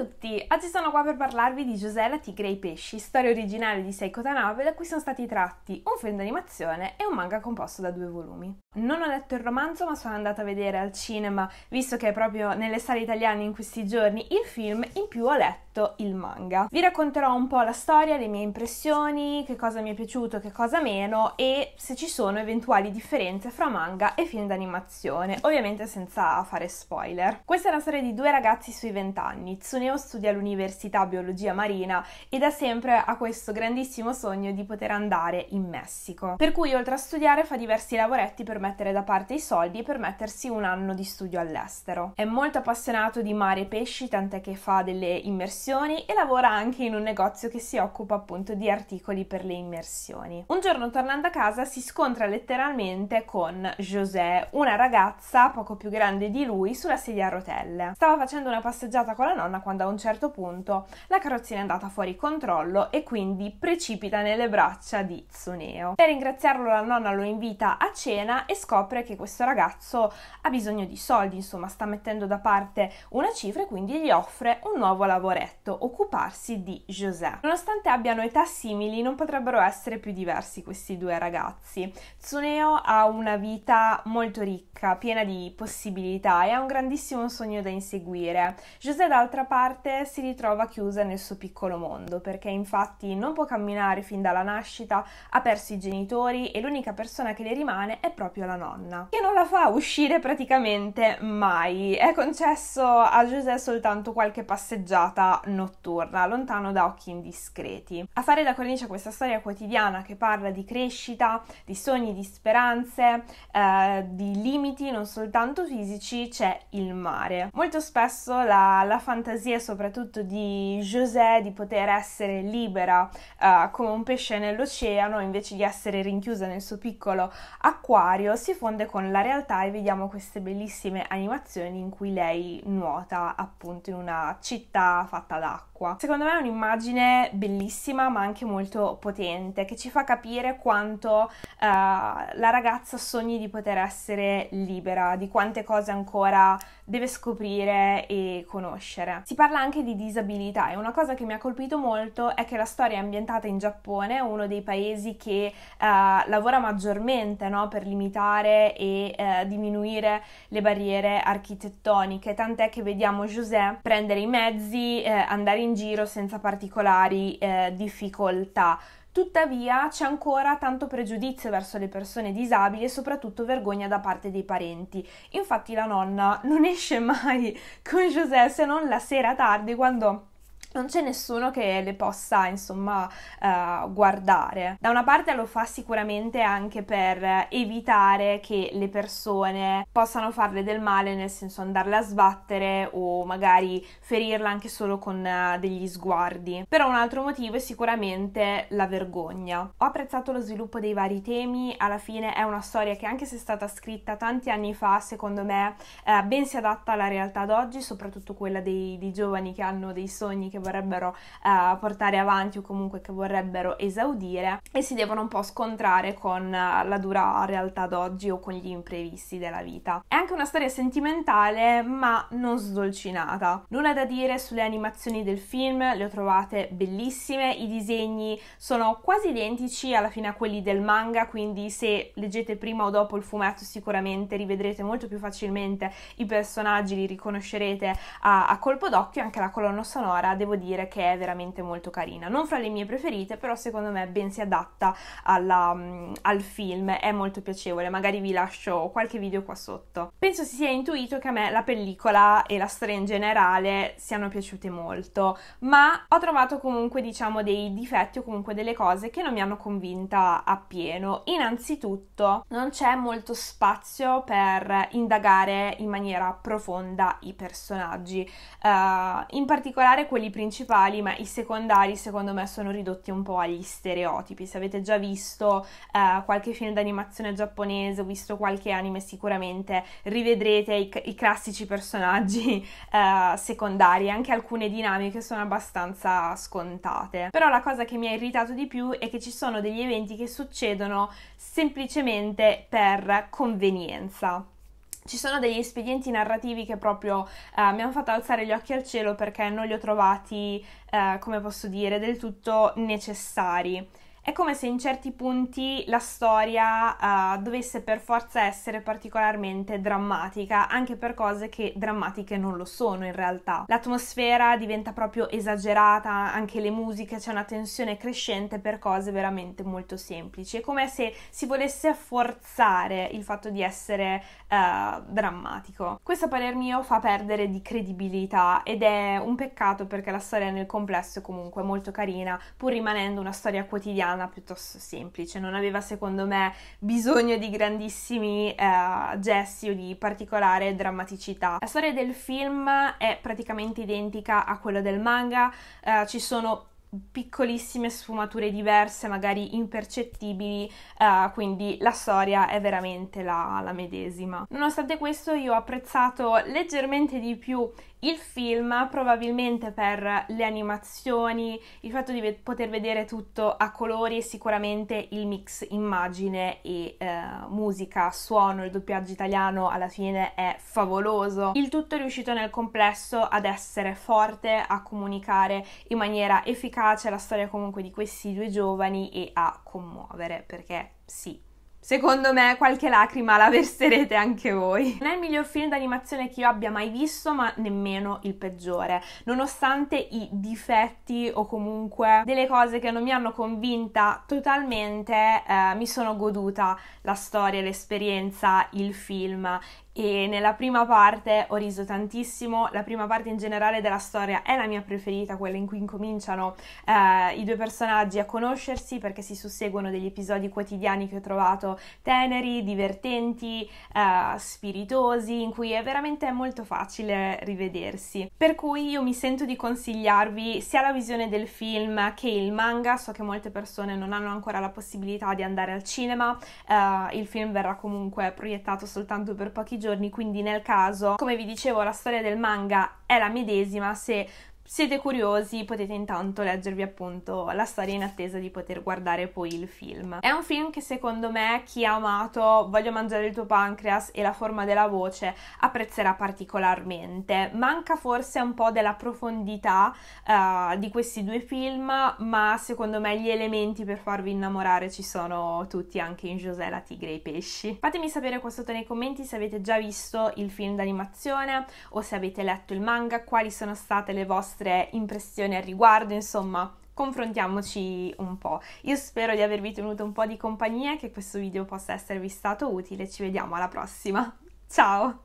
a tutti, oggi sono qua per parlarvi di Gisella Tigre e i Pesci, storia originale di Seiko Tanabe da cui sono stati tratti un film d'animazione e un manga composto da due volumi. Non ho letto il romanzo ma sono andata a vedere al cinema, visto che è proprio nelle sale italiane in questi giorni, il film, in più ho letto letto il manga. Vi racconterò un po' la storia, le mie impressioni, che cosa mi è piaciuto, che cosa meno e se ci sono eventuali differenze fra manga e film d'animazione, ovviamente senza fare spoiler. Questa è la storia di due ragazzi sui vent'anni. Tsuneo studia all'università biologia marina e da sempre ha questo grandissimo sogno di poter andare in Messico. Per cui oltre a studiare fa diversi lavoretti per mettere da parte i soldi e per mettersi un anno di studio all'estero. È molto appassionato di mare e pesci, tant'è che fa delle immersioni immersioni e lavora anche in un negozio che si occupa appunto di articoli per le immersioni. Un giorno tornando a casa si scontra letteralmente con José, una ragazza poco più grande di lui, sulla sedia a rotelle. Stava facendo una passeggiata con la nonna quando a un certo punto la carrozzina è andata fuori controllo e quindi precipita nelle braccia di Tsuneo. Per ringraziarlo la nonna lo invita a cena e scopre che questo ragazzo ha bisogno di soldi, insomma sta mettendo da parte una cifra e quindi gli offre un nuovo lavoretto diretto occuparsi di José. Nonostante abbiano età simili, non potrebbero essere più diversi questi due ragazzi. Tsuneo ha una vita molto ricca, piena di possibilità e ha un grandissimo sogno da inseguire. José, d'altra parte, si ritrova chiusa nel suo piccolo mondo, perché infatti non può camminare fin dalla nascita, ha perso i genitori e l'unica persona che le rimane è proprio la nonna, che non la fa uscire praticamente mai. È concesso a José soltanto qualche passeggiata notturna, lontano da occhi indiscreti. A fare da cornice a questa storia quotidiana che parla di crescita, di sogni, di speranze, eh, di limiti non soltanto fisici, c'è il mare. Molto spesso la, la fantasia, soprattutto di José, di poter essere libera eh, come un pesce nell'oceano invece di essere rinchiusa nel suo piccolo acquario, si fonde con la realtà e vediamo queste bellissime animazioni in cui lei nuota appunto in una città fatta fatta d'acqua. Secondo me è un'immagine bellissima ma anche molto potente che ci fa capire quanto eh, la ragazza sogni di poter essere libera, di quante cose ancora deve scoprire e conoscere. Si parla anche di disabilità e una cosa che mi ha colpito molto è che la storia è ambientata in Giappone, uno dei paesi che eh, lavora maggiormente no, per limitare e eh, diminuire le barriere architettoniche, tant'è che vediamo José prendere i mezzi, eh, andare in giro senza particolari eh, difficoltà Tuttavia c'è ancora tanto pregiudizio verso le persone disabili e soprattutto vergogna da parte dei parenti. Infatti la nonna non esce mai con José se non la sera tardi quando non c'è nessuno che le possa insomma uh, guardare. Da una parte lo fa sicuramente anche per evitare che le persone possano farle del male, nel senso andarle a sbattere o magari ferirla anche solo con uh, degli sguardi. Però un altro motivo è sicuramente la vergogna. Ho apprezzato lo sviluppo dei vari temi, alla fine è una storia che anche se è stata scritta tanti anni fa, secondo me uh, ben si adatta alla realtà d'oggi, soprattutto quella dei, dei giovani che hanno dei sogni che che vorrebbero eh, portare avanti o comunque che vorrebbero esaudire e si devono un po' scontrare con eh, la dura realtà d'oggi o con gli imprevisti della vita. È anche una storia sentimentale ma non sdolcinata. Nulla da dire sulle animazioni del film, le ho trovate bellissime, i disegni sono quasi identici alla fine a quelli del manga, quindi se leggete prima o dopo il fumetto sicuramente rivedrete molto più facilmente i personaggi, li riconoscerete a, a colpo d'occhio, anche la colonna sonora devo devo dire che è veramente molto carina. Non fra le mie preferite, però secondo me ben si adatta alla, mm, al film, è molto piacevole. Magari vi lascio qualche video qua sotto. Penso si sia intuito che a me la pellicola e la storia in generale siano piaciute molto, ma ho trovato comunque diciamo dei difetti o comunque delle cose che non mi hanno convinta appieno. Innanzitutto non c'è molto spazio per indagare in maniera profonda i personaggi, uh, in particolare quelli più principali, ma i secondari secondo me sono ridotti un po' agli stereotipi. Se avete già visto eh, qualche film d'animazione giapponese o visto qualche anime, sicuramente rivedrete i, i classici personaggi eh, secondari, anche alcune dinamiche sono abbastanza scontate. Però la cosa che mi ha irritato di più è che ci sono degli eventi che succedono semplicemente per convenienza ci sono degli espedienti narrativi che proprio eh, mi hanno fatto alzare gli occhi al cielo perché non li ho trovati, eh, come posso dire, del tutto necessari. È come se in certi punti la storia uh, dovesse per forza essere particolarmente drammatica, anche per cose che drammatiche non lo sono in realtà. L'atmosfera diventa proprio esagerata, anche le musiche, c'è una tensione crescente per cose veramente molto semplici. È come se si volesse forzare il fatto di essere uh, drammatico. Questo a parer mio fa perdere di credibilità ed è un peccato perché la storia nel complesso è comunque molto carina, pur rimanendo una storia quotidiana umana piuttosto semplice, non aveva secondo me bisogno di grandissimi eh, gesti o di particolare drammaticità. La storia del film è praticamente identica a quella del manga, eh, ci sono piccolissime sfumature diverse, magari impercettibili, uh, quindi la storia è veramente la, la, medesima. Nonostante questo io ho apprezzato leggermente di più il film, probabilmente per le animazioni, il fatto di ve- poter vedere tutto a colori e sicuramente il mix immagine e uh, musica, suono, il doppiaggio italiano alla fine è favoloso. Il tutto è riuscito nel complesso ad essere forte, a comunicare in maniera efficace Bianca la storia comunque di questi due giovani e a commuovere perché sì, Secondo me qualche lacrima la verserete anche voi. Non è il miglior film d'animazione che io abbia mai visto, ma nemmeno il peggiore. Nonostante i difetti o comunque delle cose che non mi hanno convinta totalmente, eh, mi sono goduta la storia, l'esperienza, il film e nella prima parte ho riso tantissimo, la prima parte in generale della storia è la mia preferita, quella in cui incominciano eh, i due personaggi a conoscersi perché si susseguono degli episodi quotidiani che ho trovato teneri, divertenti, eh, spiritosi, in cui è veramente molto facile rivedersi. Per cui io mi sento di consigliarvi sia la visione del film che il manga, so che molte persone non hanno ancora la possibilità di andare al cinema, eh, il film verrà comunque proiettato soltanto per pochi giorni, giorni, quindi nel caso, come vi dicevo, la storia del manga è la medesima se siete curiosi potete intanto leggervi appunto la storia in attesa di poter guardare poi il film. È un film che secondo me chi ha amato Voglio mangiare il tuo pancreas e la forma della voce apprezzerà particolarmente. Manca forse un po' della profondità uh, di questi due film, ma secondo me gli elementi per farvi innamorare ci sono tutti anche in José la tigre e i pesci. Fatemi sapere qua sotto nei commenti se avete già visto il film d'animazione o se avete letto il manga, quali sono state le vostre vostre impressioni al riguardo, insomma, confrontiamoci un po'. Io spero di avervi tenuto un po' di compagnia e che questo video possa esservi stato utile. Ci vediamo alla prossima. Ciao!